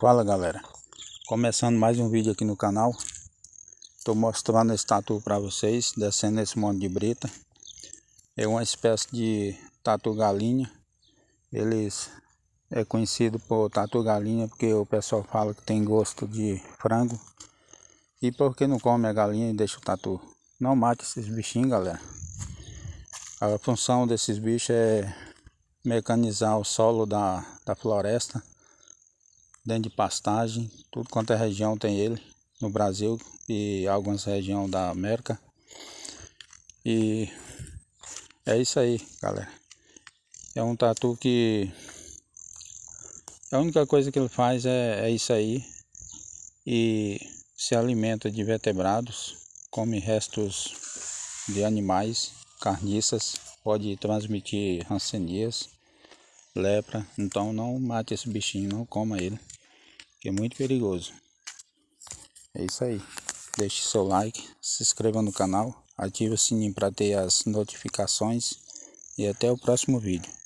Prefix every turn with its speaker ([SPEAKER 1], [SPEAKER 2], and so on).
[SPEAKER 1] Fala galera, começando mais um vídeo aqui no canal Estou mostrando esse tatu para vocês, descendo esse monte de brita É uma espécie de tatu galinha Eles é conhecido por tatu galinha porque o pessoal fala que tem gosto de frango E porque não come a galinha e deixa o tatu Não mate esses bichinhos galera A função desses bichos é mecanizar o solo da, da floresta dentro de pastagem, tudo quanto é região tem ele no Brasil e algumas regiões da América. E é isso aí, galera. É um tatu que a única coisa que ele faz é, é isso aí e se alimenta de vertebrados, come restos de animais, carniças, pode transmitir rancenias, lepra. Então não mate esse bichinho, não coma ele que é muito perigoso. É isso aí. Deixe seu like, se inscreva no canal, ative o sininho para ter as notificações e até o próximo vídeo.